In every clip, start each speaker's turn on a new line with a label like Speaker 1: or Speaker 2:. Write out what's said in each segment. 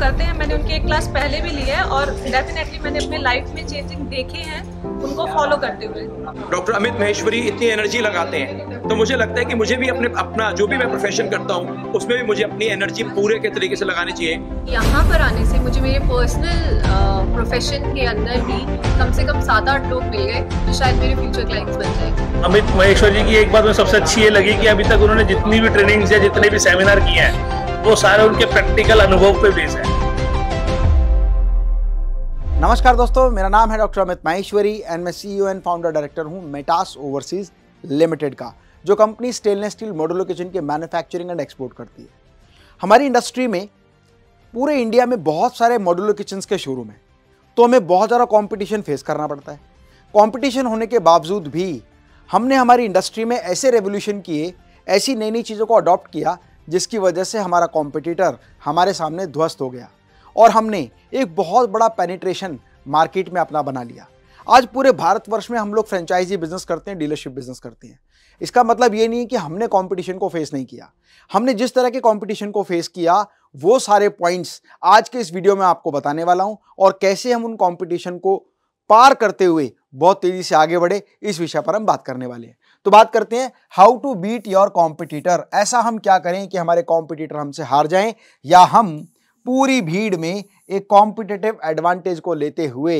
Speaker 1: करते हैं मैंने उनकी एक क्लास पहले भी ली है और डेफिनेटली मैंने अपने लाइफ में चेंजिंग देखे हैं उनको फॉलो करते हुए डॉक्टर अमित महेश्वरी इतनी एनर्जी लगाते हैं तो मुझे लगता है कि मुझे भी अपने अपना जो भी मैं प्रोफेशन करता हूँ उसमें भी मुझे अपनी एनर्जी पूरे के तरीके से लगानी चाहिए यहाँ पर आने से मुझे मेरे पर्सनल प्रोफेशन के अंदर भी कम से कम सात आठ लोग मिल गए तो शायद मेरे फ्यूचर क्लाइंट्स बन जाए अमित महेश्वर जी की एक बात में सबसे अच्छी ये लगी कि अभी तक उन्होंने जितनी भी ट्रेनिंग्स या जितने भी सेमिनार किए हैं वो सारे उनके प्रैक्टिकल अनुभव पे बेस है नमस्कार दोस्तों मेरा नाम है डॉक्टर अमित माहेश्वरी एंड मैं सीईओ एंड फाउंडर डायरेक्टर हूं मेटास ओवरसीज लिमिटेड का जो company stainless steel modular kitchen के मैन्युफैक्चरिंग एंड एक्सपोर्ट करती है हमारी इंडस्ट्री में पूरे इंडिया में बहुत सारे मॉडुलर किचन्स के शोरूम हैं तो हमें बहुत ज़्यादा कॉम्पिटिशन फेस करना पड़ता है कॉम्पिटिशन होने के बावजूद भी हमने हमारी इंडस्ट्री में ऐसे रेवोल्यूशन किए ऐसी नई नई चीज़ों को अडॉप्ट किया जिसकी वजह से हमारा कॉम्पिटिटर हमारे सामने ध्वस्त हो गया और हमने एक बहुत बड़ा पेनिट्रेशन मार्केट में अपना बना लिया आज पूरे भारतवर्ष में हम लोग फ्रेंचाइजी बिजनेस करते हैं डीलरशिप बिजनेस करते हैं इसका मतलब ये नहीं है कि हमने कंपटीशन को फेस नहीं किया हमने जिस तरह के कंपटीशन को फेस किया वो सारे पॉइंट्स आज के इस वीडियो में आपको बताने वाला हूं और कैसे हम उन कंपटीशन को पार करते हुए बहुत तेजी से आगे बढ़े इस विषय पर हम बात करने वाले हैं तो बात करते हैं how to beat your competitor ऐसा हम क्या करें कि हमारे कॉम्पिटिटर हमसे हार जाएँ या हम पूरी भीड़ में एक कॉम्पिटेटिव एडवांटेज को लेते हुए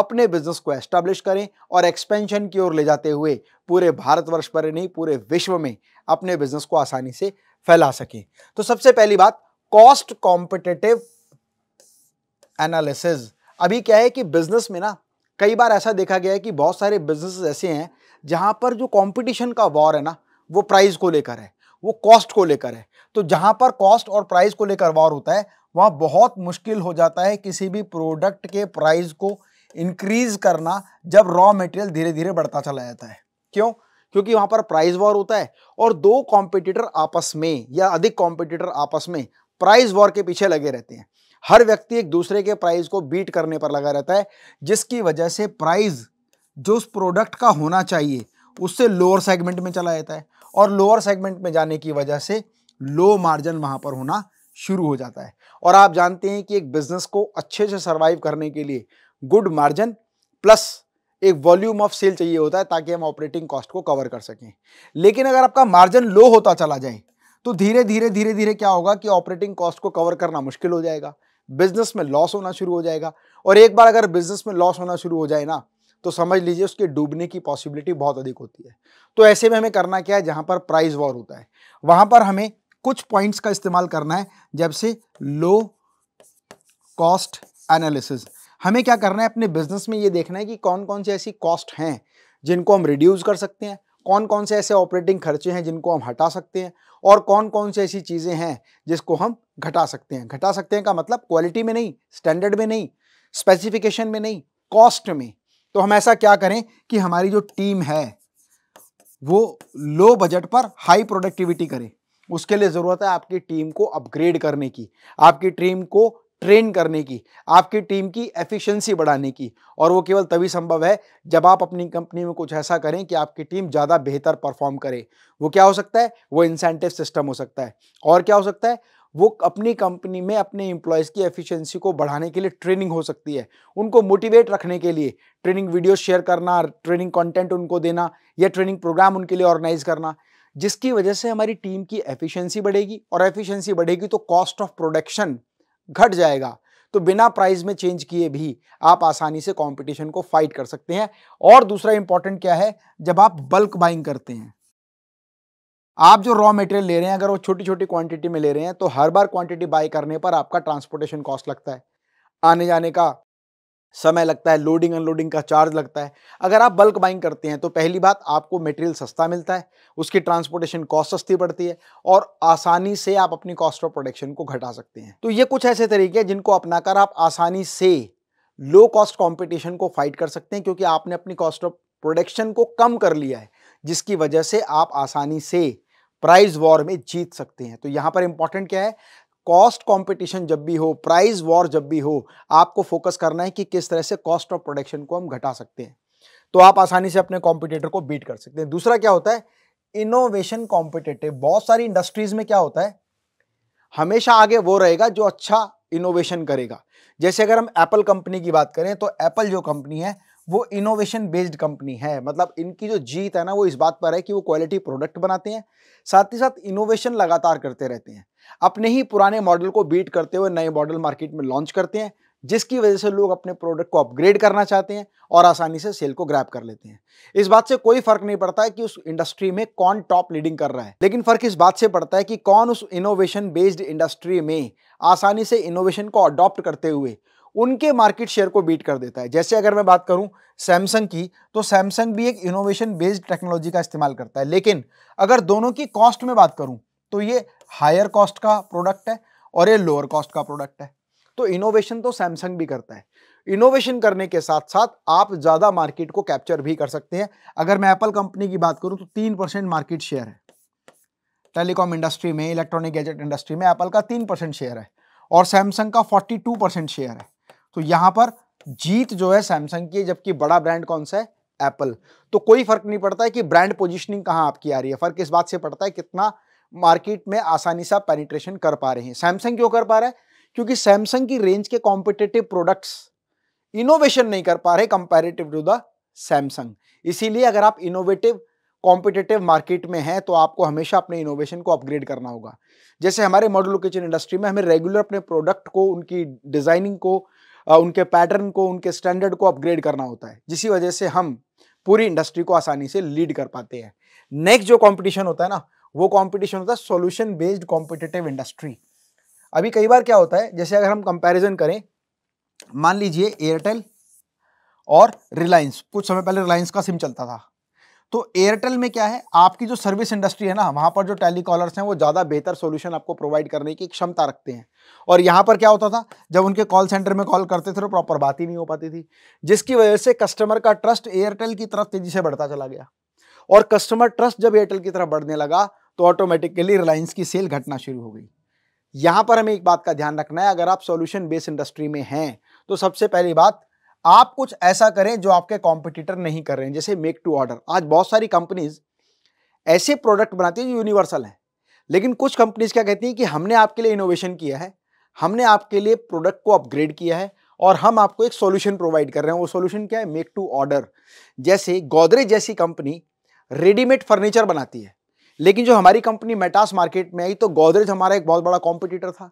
Speaker 1: अपने बिजनेस को एस्टैब्लिश करें और एक्सपेंशन की ओर ले जाते हुए पूरे भारतवर्ष पर नहीं पूरे विश्व में अपने बिजनेस को आसानी से फैला सकें तो सबसे पहली बात कॉस्ट कॉम्पिटेटिव एनालिसिस अभी क्या है कि बिजनेस में ना कई बार ऐसा देखा गया है कि बहुत सारे बिजनेस ऐसे हैं जहां पर जो कॉम्पिटिशन का वॉर है ना वो प्राइस को लेकर है वो कॉस्ट को लेकर है तो जहां पर कॉस्ट और प्राइस को लेकर वॉर होता है वहाँ बहुत मुश्किल हो जाता है किसी भी प्रोडक्ट के प्राइस को इंक्रीज करना जब रॉ मटेरियल धीरे धीरे बढ़ता चला जाता है क्यों क्योंकि वहाँ पर प्राइस वॉर होता है और दो कॉम्पिटिटर आपस में या अधिक कॉम्पिटिटर आपस में प्राइस वॉर के पीछे लगे रहते हैं हर व्यक्ति एक दूसरे के प्राइस को बीट करने पर लगा रहता है जिसकी वजह से प्राइस जो उस प्रोडक्ट का होना चाहिए उससे लोअर सेगमेंट में चला जाता है और लोअर सेगमेंट में जाने की वजह से लो मार्जिन वहाँ पर होना शुरू हो जाता है और आप जानते हैं कि एक बिजनेस को अच्छे से सर्वाइव करने के लिए गुड मार्जिन प्लस एक वॉल्यूम ऑफ सेल चाहिए होता है ताकि हम ऑपरेटिंग कॉस्ट को कवर कर सकें लेकिन अगर आपका मार्जिन लो होता चला जाए तो धीरे धीरे धीरे धीरे क्या होगा कि ऑपरेटिंग कॉस्ट को कवर करना मुश्किल हो जाएगा बिजनेस में लॉस होना शुरू हो जाएगा और एक बार अगर बिजनेस में लॉस होना शुरू हो जाए ना तो समझ लीजिए उसके डूबने की पॉसिबिलिटी बहुत अधिक होती है तो ऐसे में हमें करना क्या है जहाँ पर प्राइस वॉर होता है वहाँ पर हमें कुछ पॉइंट्स का इस्तेमाल करना है जब से लो कॉस्ट एनालिसिस हमें क्या करना है अपने बिजनेस में ये देखना है कि कौन कौन से ऐसी कॉस्ट हैं जिनको हम रिड्यूस कर सकते हैं कौन कौन से ऐसे ऑपरेटिंग खर्चे हैं जिनको हम हटा सकते हैं और कौन कौन सी ऐसी चीज़ें हैं जिसको हम घटा सकते हैं घटा सकते हैं का मतलब क्वालिटी में नहीं स्टैंडर्ड में नहीं स्पेसिफिकेशन में नहीं कॉस्ट में तो हम ऐसा क्या करें कि हमारी जो टीम है वो लो बजट पर हाई प्रोडक्टिविटी करें उसके लिए ज़रूरत है आपकी टीम को अपग्रेड करने की आपकी टीम को ट्रेन करने की आपकी टीम की एफिशिएंसी बढ़ाने की और वो केवल तभी संभव है जब आप अपनी कंपनी में कुछ ऐसा करें कि आपकी टीम ज़्यादा बेहतर परफॉर्म करे वो क्या हो सकता है वो इंसेंटिव सिस्टम हो सकता है और क्या हो सकता है वो अपनी कंपनी में अपने इम्प्लॉयज़ की एफिशिएंसी को बढ़ाने के लिए ट्रेनिंग हो सकती है उनको मोटिवेट रखने के लिए ट्रेनिंग वीडियो शेयर करना ट्रेनिंग कंटेंट उनको देना या ट्रेनिंग प्रोग्राम उनके लिए ऑर्गेनाइज करना जिसकी वजह से हमारी टीम की एफिशिएंसी बढ़ेगी और एफिशिएंसी बढ़ेगी तो कॉस्ट ऑफ प्रोडक्शन घट जाएगा तो बिना प्राइस में चेंज किए भी आप आसानी से कंपटीशन को फाइट कर सकते हैं और दूसरा इंपॉर्टेंट क्या है जब आप बल्क बाइंग करते हैं आप जो रॉ मटेरियल ले रहे हैं अगर वो छोटी छोटी क्वांटिटी में ले रहे हैं तो हर बार क्वांटिटी बाय करने पर आपका ट्रांसपोर्टेशन कॉस्ट लगता है आने जाने का समय लगता है लोडिंग अनलोडिंग का चार्ज लगता है अगर आप बल्क बाइंग करते हैं तो पहली बात आपको मटेरियल सस्ता मिलता है उसकी ट्रांसपोर्टेशन कॉस्ट सस्ती पड़ती है और आसानी से आप अपनी कॉस्ट ऑफ प्रोडक्शन को घटा सकते हैं तो ये कुछ ऐसे तरीके हैं जिनको अपनाकर आप आसानी से लो कॉस्ट कॉम्पिटिशन को फाइट कर सकते हैं क्योंकि आपने अपनी कॉस्ट ऑफ प्रोडक्शन को कम कर लिया है जिसकी वजह से आप आसानी से प्राइस वॉर में जीत सकते हैं तो यहाँ पर इंपॉर्टेंट क्या है कॉस्ट कंपटीशन जब भी हो प्राइस वॉर जब भी हो आपको फोकस करना है कि किस तरह से कॉस्ट ऑफ प्रोडक्शन को हम घटा सकते हैं तो आप आसानी से अपने कॉम्पिटेटर को बीट कर सकते हैं दूसरा क्या होता है इनोवेशन कॉम्पिटेटिव बहुत सारी इंडस्ट्रीज में क्या होता है हमेशा आगे वो रहेगा जो अच्छा इनोवेशन करेगा जैसे अगर हम एप्पल कंपनी की बात करें तो एप्पल जो कंपनी है वो इनोवेशन बेस्ड कंपनी है मतलब इनकी जो जीत है ना वो इस बात पर है कि वो क्वालिटी प्रोडक्ट बनाते हैं साथ ही साथ इनोवेशन लगातार करते रहते हैं अपने ही पुराने मॉडल को बीट करते हुए नए मॉडल मार्केट में लॉन्च करते हैं जिसकी वजह से लोग अपने प्रोडक्ट को अपग्रेड करना चाहते हैं और आसानी से सेल को ग्रैप कर लेते हैं इस बात से कोई फर्क नहीं पड़ता है कि उस इंडस्ट्री में कौन टॉप लीडिंग कर रहा है लेकिन फर्क इस बात से पड़ता है कि कौन उस इनोवेशन बेस्ड इंडस्ट्री में आसानी से इनोवेशन को अडॉप्ट करते हुए उनके मार्केट शेयर को बीट कर देता है जैसे अगर मैं बात करूं सैमसंग की तो सैमसंग भी एक इनोवेशन बेस्ड टेक्नोलॉजी का इस्तेमाल करता है लेकिन अगर दोनों की कॉस्ट में बात करूं तो ये हायर कॉस्ट का प्रोडक्ट है और ये लोअर कॉस्ट का प्रोडक्ट है तो इनोवेशन तो सैमसंग भी करता है इनोवेशन करने के साथ साथ आप ज़्यादा मार्केट को कैप्चर भी कर सकते हैं अगर मैं एप्पल कंपनी की बात करूं तो तीन परसेंट मार्केट शेयर है टेलीकॉम इंडस्ट्री में इलेक्ट्रॉनिक गैजेट इंडस्ट्री में एप्पल का तीन परसेंट शेयर है और सैमसंग का फोर्टी टू परसेंट शेयर है तो यहां पर जीत जो है सैमसंग की जबकि बड़ा ब्रांड कौन सा है एप्पल तो कोई फर्क नहीं पड़ता है कि ब्रांड पोजिशनिंग कहां आपकी आ रही है फर्क इस बात से पड़ता है कितना मार्केट में आसानी से आप पेनिट्रेशन कर पा रहे हैं सैमसंग क्यों कर पा रहा है क्योंकि सैमसंग की रेंज के कॉम्पिटेटिव प्रोडक्ट्स इनोवेशन नहीं कर पा रहे कंपेरेटिव टू द सैमसंग इसीलिए अगर आप इनोवेटिव कॉम्पिटेटिव मार्केट में हैं तो आपको हमेशा अपने इनोवेशन को अपग्रेड करना होगा जैसे हमारे मॉडल किचन इंडस्ट्री में हमें रेगुलर अपने प्रोडक्ट को उनकी डिज़ाइनिंग को उनके पैटर्न को उनके स्टैंडर्ड को अपग्रेड करना होता है जिसकी वजह से हम पूरी इंडस्ट्री को आसानी से लीड कर पाते हैं नेक्स्ट जो कॉम्पिटिशन होता है ना वो कॉम्पिटिशन होता है सोल्यूशन बेस्ड कॉम्पिटेटिव इंडस्ट्री अभी कई बार क्या होता है जैसे अगर हम कंपेरिजन करें मान लीजिए एयरटेल और रिलायंस कुछ समय पहले रिलायंस का सिम चलता था तो एयरटेल में क्या है आपकी जो सर्विस इंडस्ट्री है ना वहाँ पर जो टेलीकॉलर्स हैं वो ज़्यादा बेहतर सॉल्यूशन आपको प्रोवाइड करने की क्षमता रखते हैं और यहाँ पर क्या होता था जब उनके कॉल सेंटर में कॉल करते थे तो प्रॉपर बात ही नहीं हो पाती थी जिसकी वजह से कस्टमर का ट्रस्ट एयरटेल की तरफ तेज़ी से बढ़ता चला गया और कस्टमर ट्रस्ट जब एयरटेल की तरफ बढ़ने लगा तो ऑटोमेटिकली रिलायंस की सेल घटना शुरू हो गई यहाँ पर हमें एक बात का ध्यान रखना है अगर आप सोल्यूशन बेस्ड इंडस्ट्री में हैं तो सबसे पहली बात आप कुछ ऐसा करें जो आपके कॉम्पिटिटर नहीं कर रहे हैं जैसे मेक टू ऑर्डर आज बहुत सारी कंपनीज ऐसे प्रोडक्ट बनाती हैं जो यूनिवर्सल हैं लेकिन कुछ कंपनीज क्या कहती हैं कि हमने आपके लिए इनोवेशन किया है हमने आपके लिए प्रोडक्ट को अपग्रेड किया है और हम आपको एक सॉल्यूशन प्रोवाइड कर रहे हैं वो सॉल्यूशन क्या है मेक टू ऑर्डर जैसे गोदरेज जैसी कंपनी रेडीमेड फर्नीचर बनाती है लेकिन जो हमारी कंपनी मेटास मार्केट में आई तो गोदरेज हमारा एक बहुत बड़ा कॉम्पिटिटर था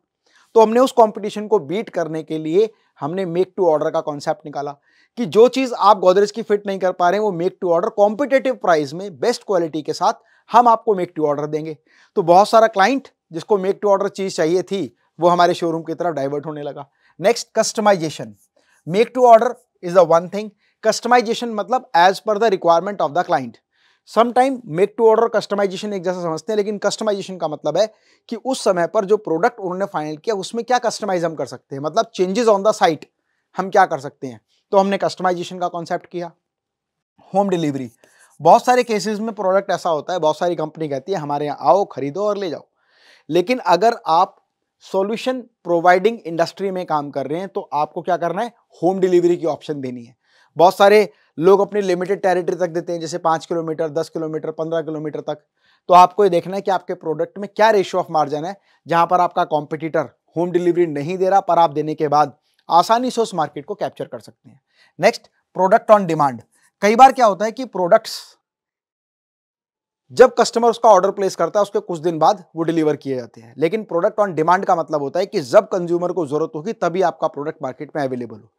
Speaker 1: तो हमने उस कॉम्पिटिशन को बीट करने के लिए हमने मेक टू ऑर्डर का कॉन्सेप्ट निकाला कि जो चीज़ आप गोदरेज की फिट नहीं कर पा रहे हैं वो make to order competitive price में बेस्ट क्वालिटी के साथ हम आपको मेक टू ऑर्डर देंगे तो बहुत सारा क्लाइंट जिसको मेक टू ऑर्डर चीज़ चाहिए थी वो हमारे शोरूम की तरफ डाइवर्ट होने लगा next customisation make to order is the one thing customisation मतलब as per the requirement of the client sometime make to order customisation एक जैसा समझते हैं लेकिन कस्टमाइजेशन का मतलब है कि उस समय पर जो प्रोडक्ट उन्होंने फाइनल किया उसमें क्या कस्टमाइज हम कर सकते हैं मतलब चेंजेस ऑन द साइट हम क्या कर सकते हैं तो हमने कस्टमाइजेशन का कॉन्सेप्ट किया होम डिलीवरी बहुत सारे केसेस में प्रोडक्ट ऐसा होता है बहुत सारी कंपनी कहती है हमारे यहाँ आओ खरीदो और ले जाओ लेकिन अगर आप सॉल्यूशन प्रोवाइडिंग इंडस्ट्री में काम कर रहे हैं तो आपको क्या करना है होम डिलीवरी की ऑप्शन देनी है बहुत सारे लोग अपनी लिमिटेड टेरिटरी तक देते हैं जैसे पाँच किलोमीटर दस किलोमीटर पंद्रह किलोमीटर तक तो आपको ये देखना है कि आपके प्रोडक्ट में क्या रेशियो ऑफ मार्जिन है जहाँ पर आपका कॉम्पिटिटर होम डिलीवरी नहीं दे रहा पर आप देने के बाद आसानी से उस मार्केट को कैप्चर कर सकते हैं नेक्स्ट प्रोडक्ट ऑन डिमांड कई बार क्या होता है कि प्रोडक्ट्स जब कस्टमर उसका ऑर्डर प्लेस करता है उसके कुछ दिन बाद वो डिलीवर किए जाते हैं लेकिन प्रोडक्ट ऑन डिमांड का मतलब होता है कि जब कंज्यूमर को जरूरत होगी तभी आपका प्रोडक्ट मार्केट में अवेलेबल हो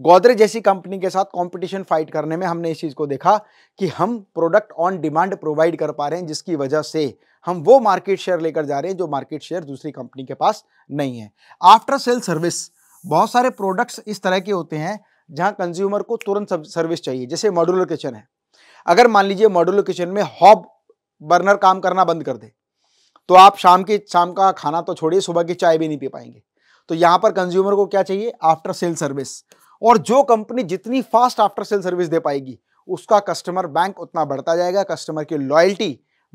Speaker 1: गोदरेज जैसी कंपनी के साथ कंपटीशन फाइट करने में हमने इस चीज़ को देखा कि हम प्रोडक्ट ऑन डिमांड प्रोवाइड कर पा रहे हैं जिसकी वजह से हम वो मार्केट शेयर लेकर जा रहे हैं जो मार्केट शेयर दूसरी कंपनी के पास नहीं है आफ्टर सेल सर्विस बहुत सारे प्रोडक्ट्स इस तरह के होते हैं जहां कंज्यूमर को तुरंत सर्विस चाहिए जैसे मॉड्यूलर किचन है अगर मान लीजिए मॉड्यूलर किचन में हॉब बर्नर काम करना बंद कर दे तो आप शाम की शाम का खाना तो छोड़िए सुबह की चाय भी नहीं पी पाएंगे तो यहाँ पर कंज्यूमर को क्या चाहिए आफ्टर सेल सर्विस और जो कंपनी जितनी फास्ट आफ्टर सेल सर्विस दे पाएगी उसका कस्टमर बैंक उतना बढ़ता जाएगा कस्टमर की लॉयल्टी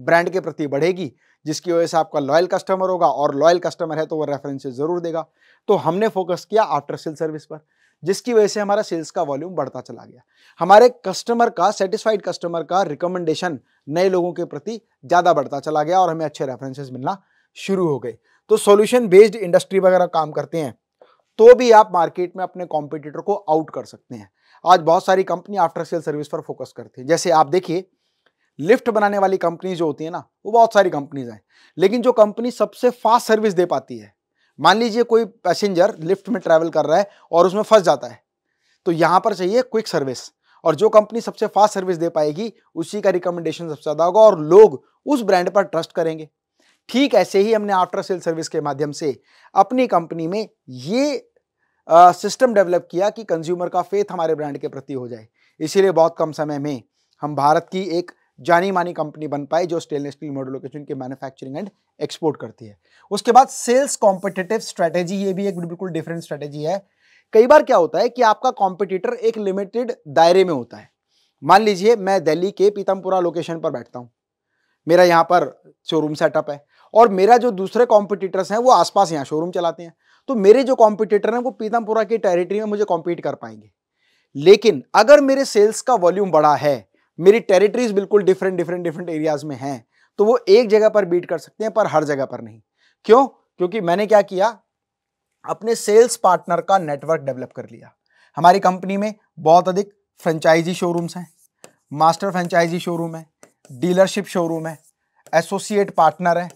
Speaker 1: ब्रांड के प्रति बढ़ेगी जिसकी वजह से आपका लॉयल कस्टमर होगा और लॉयल कस्टमर है तो वो रेफरेंसेज ज़रूर देगा तो हमने फोकस किया आफ्टर सेल सर्विस पर जिसकी वजह से हमारा सेल्स का वॉल्यूम बढ़ता चला गया हमारे कस्टमर का सेटिस्फाइड कस्टमर का रिकमेंडेशन नए लोगों के प्रति ज़्यादा बढ़ता चला गया और हमें अच्छे रेफरेंसेज मिलना शुरू हो गए तो सॉल्यूशन बेस्ड इंडस्ट्री वगैरह काम करते हैं तो भी आप मार्केट में अपने कॉम्पिटिटर को आउट कर सकते हैं आज बहुत सारी कंपनी आफ्टर सेल सर्विस पर फोकस करती है जैसे आप देखिए लिफ्ट बनाने वाली कंपनी जो होती है ना वो बहुत सारी कंपनीज हैं लेकिन जो कंपनी सबसे फास्ट सर्विस दे पाती है मान लीजिए कोई पैसेंजर लिफ्ट में ट्रैवल कर रहा है और उसमें फंस जाता है तो यहाँ पर चाहिए क्विक सर्विस और जो कंपनी सबसे फास्ट सर्विस दे पाएगी उसी का रिकमेंडेशन सबसे ज़्यादा होगा और लोग उस ब्रांड पर ट्रस्ट करेंगे ठीक ऐसे ही हमने आफ्टर सेल सर्विस के माध्यम से अपनी कंपनी में ये सिस्टम डेवलप किया कि कंज्यूमर का फेथ हमारे ब्रांड के प्रति हो जाए इसीलिए बहुत कम समय में हम भारत की एक जानी मानी कंपनी बन पाए जो स्टेनलेस स्टील मॉडलोकेशन के मैन्युफैक्चरिंग एंड एक्सपोर्ट करती है उसके बाद सेल्स कॉम्पिटेटिव स्ट्रैटेजी ये भी एक बिल्कुल डिफरेंट स्ट्रैटेजी है कई बार क्या होता है कि आपका कॉम्पिटिटर एक लिमिटेड दायरे में होता है मान लीजिए मैं दिल्ली के पीतमपुरा लोकेशन पर बैठता हूँ मेरा यहाँ पर शोरूम सेटअप है और मेरा जो दूसरे कॉम्पिटिटर्स हैं वो आसपास यहाँ शोरूम चलाते हैं तो मेरे जो कॉम्पिटिटर हैं वो पीतमपुरा की टेरिटरी में मुझे कॉम्पीट कर पाएंगे लेकिन अगर मेरे सेल्स का वॉल्यूम बड़ा है मेरी टेरिटरीज बिल्कुल डिफरेंट डिफरेंट डिफरेंट एरियाज में हैं तो वो एक जगह पर बीट कर सकते हैं पर हर जगह पर नहीं क्यों क्योंकि मैंने क्या किया अपने सेल्स पार्टनर का नेटवर्क डेवलप कर लिया हमारी कंपनी में बहुत अधिक फ्रेंचाइजी शोरूम्स हैं मास्टर फ्रेंचाइजी शोरूम है डीलरशिप शोरूम है एसोसिएट पार्टनर है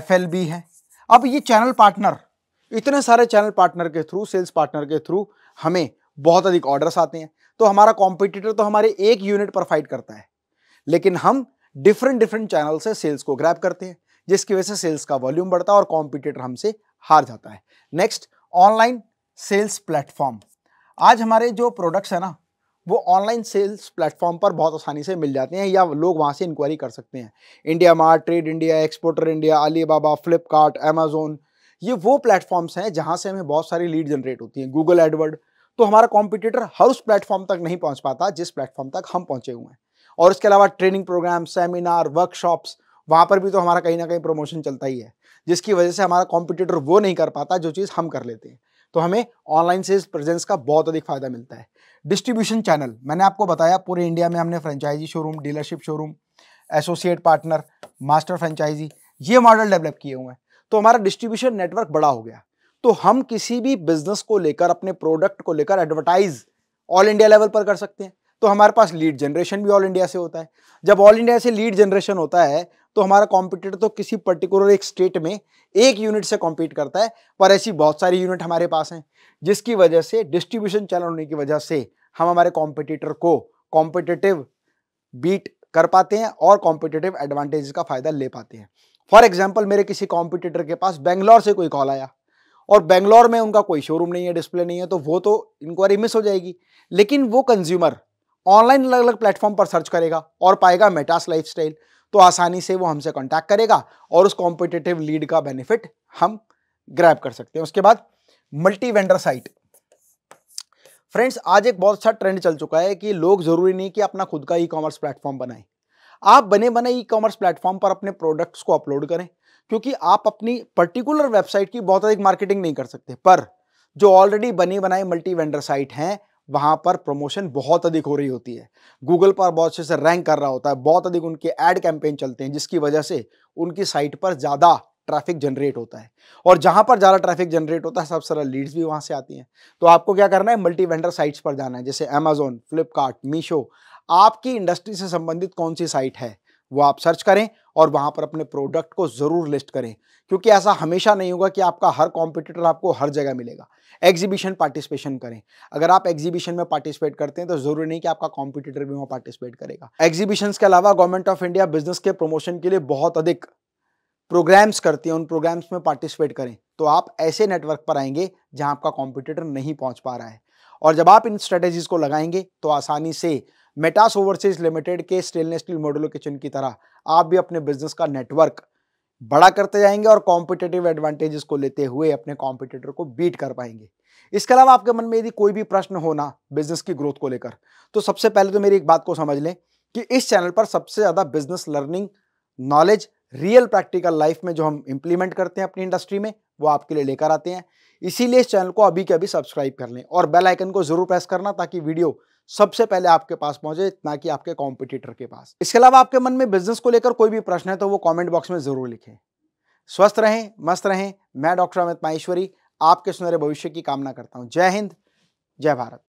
Speaker 1: एफ है अब ये चैनल पार्टनर इतने सारे चैनल पार्टनर के थ्रू सेल्स पार्टनर के थ्रू हमें बहुत अधिक ऑर्डर्स आते हैं तो हमारा कॉम्पिटिटर तो हमारे एक यूनिट पर फाइट करता है लेकिन हम डिफरेंट डिफरेंट चैनल से सेल्स को ग्रैप करते हैं जिसकी वजह से सेल्स का वॉल्यूम बढ़ता है और कॉम्पिटिटर हमसे हार जाता है नेक्स्ट ऑनलाइन सेल्स प्लेटफॉर्म आज हमारे जो प्रोडक्ट्स हैं ना वो ऑनलाइन सेल्स प्लेटफॉर्म पर बहुत आसानी से मिल जाते हैं या लोग वहाँ से इंक्वायरी कर सकते हैं India mart trade India exporter India Alibaba Flipkart Amazon ये वो प्लेटफॉर्म्स हैं जहाँ से हमें बहुत सारी लीड जनरेट होती हैं गूगल एडवर्ड तो हमारा कॉम्पिटिटर हर उस प्लेटफॉर्म तक नहीं पहुँच पाता जिस प्लेटफॉर्म तक हम पहुँचे हुए हैं और इसके अलावा ट्रेनिंग प्रोग्राम सेमिनार वर्कशॉप्स वहाँ पर भी तो हमारा कहीं ना कहीं प्रमोशन चलता ही है जिसकी वजह से हमारा कॉम्पिटिटर वो नहीं कर पाता जो चीज़ हम कर लेते हैं तो हमें ऑनलाइन सेल्स प्रेजेंस का बहुत अधिक फ़ायदा मिलता है डिस्ट्रीब्यूशन चैनल मैंने आपको बताया पूरे इंडिया में हमने franchisee showroom dealership showroom associate partner master franchisee ये मॉडल डेवलप किए हुए हैं तो हमारा डिस्ट्रीब्यूशन नेटवर्क बड़ा हो गया तो हम किसी भी बिजनेस को लेकर अपने प्रोडक्ट को लेकर एडवर्टाइज ऑल इंडिया लेवल पर कर सकते हैं तो हमारे पास लीड जनरेशन भी ऑल इंडिया से होता है जब ऑल इंडिया से लीड जनरेशन होता है तो हमारा कॉम्पिटिटर तो किसी पर्टिकुलर एक स्टेट में एक यूनिट से कॉम्पीट करता है पर ऐसी बहुत सारी यूनिट हमारे पास हैं जिसकी वजह से डिस्ट्रीब्यूशन चैनल होने की वजह से हम हमारे कॉम्पिटिटर को कॉम्पिटिटिव बीट कर पाते हैं और कॉम्पिटिटिव एडवांटेज का फ़ायदा ले पाते हैं फॉर एग्जाम्पल मेरे किसी कॉम्पिटिटर के पास बेंगलोर से कोई कॉल आया और बेंगलोर में उनका कोई शोरूम नहीं है डिस्प्ले नहीं है तो वो तो इंक्वायरी मिस हो जाएगी लेकिन वो कंज्यूमर ऑनलाइन अलग अलग प्लेटफॉर्म पर सर्च करेगा और पाएगा मेटास स्टाइल तो आसानी से वो हमसे कॉन्टैक्ट करेगा और उस कॉम्पिटेटिव लीड का बेनिफिट हम ग्रैप कर सकते हैं उसके बाद मल्टी वेंडर साइट फ्रेंड्स आज एक बहुत अच्छा ट्रेंड चल चुका है कि लोग जरूरी नहीं कि अपना खुद का ई कॉमर्स प्लेटफॉर्म बनाएं आप बने बने ई कॉमर्स प्लेटफॉर्म पर अपने प्रोडक्ट्स को अपलोड करें क्योंकि आप अपनी पर्टिकुलर वेबसाइट की बहुत अधिक मार्केटिंग नहीं कर सकते पर जो ऑलरेडी बनी बनाई मल्टी वेंडर साइट हैं वहाँ पर प्रमोशन बहुत अधिक हो रही होती है गूगल पर बहुत अच्छे से रैंक कर रहा होता है बहुत अधिक उनके एड कैंपेन चलते हैं जिसकी वजह से उनकी साइट पर ज़्यादा ट्रैफिक जनरेट होता है और जहाँ पर ज़्यादा ट्रैफिक जनरेट होता है सब सारा लीड्स भी वहाँ से आती हैं तो आपको क्या करना है मल्टी वेंडर साइट्स पर जाना है जैसे अमेजोन फ्लिपकार्ट मीशो आपकी इंडस्ट्री से संबंधित कौन सी साइट है वो आप सर्च करें और वहाँ पर अपने प्रोडक्ट को ज़रूर लिस्ट करें क्योंकि ऐसा हमेशा नहीं होगा कि आपका हर कॉम्पिटिटर आपको हर जगह मिलेगा एग्जीबिशन पार्टिसिपेशन करें अगर आप एग्जीबिशन में पार्टिसिपेट करते हैं तो ज़रूरी नहीं कि आपका कॉम्पिटिटर भी वहाँ पार्टिसिपेट करेगा एग्जीबिशन के अलावा गवर्नमेंट ऑफ इंडिया बिजनेस के प्रमोशन के लिए बहुत अधिक प्रोग्राम्स करती है उन प्रोग्राम्स में पार्टिसिपेट करें तो आप ऐसे नेटवर्क पर आएंगे जहाँ आपका कॉम्पिटिटर नहीं पहुँच पा रहा है और जब आप इन स्ट्रेटेजीज़ को लगाएंगे तो आसानी से मेटास ओवरसीज लिमिटेड के स्टेनलेस स्टील मॉडलो किचन की तरह आप भी अपने बिजनेस का नेटवर्क बड़ा करते जाएंगे और कॉम्पिटेटिव एडवांटेजेस को लेते हुए अपने कॉम्पिटेटर को बीट कर पाएंगे इसके अलावा आपके मन में यदि कोई भी प्रश्न होना बिजनेस की ग्रोथ को लेकर तो सबसे पहले तो मेरी एक बात को समझ लें कि इस चैनल पर सबसे ज़्यादा business learning knowledge real practical life में जो हम इंप्लीमेंट करते हैं अपनी इंडस्ट्री में वो आपके लिए लेकर आते हैं इसीलिए इस चैनल को अभी के अभी सब्सक्राइब कर लें और बेल आइकन को ज़रूर प्रेस करना ताकि वीडियो सबसे पहले आपके पास पहुंचे ना कि आपके कॉम्पिटिटर के पास इसके अलावा आपके मन में बिजनेस को लेकर कोई भी प्रश्न है तो वो कॉमेंट बॉक्स में जरूर लिखें स्वस्थ रहें मस्त रहें मैं डॉक्टर अमित माहेश्वरी आपके सुनहरे भविष्य की कामना करता हूँ जय हिंद जय भारत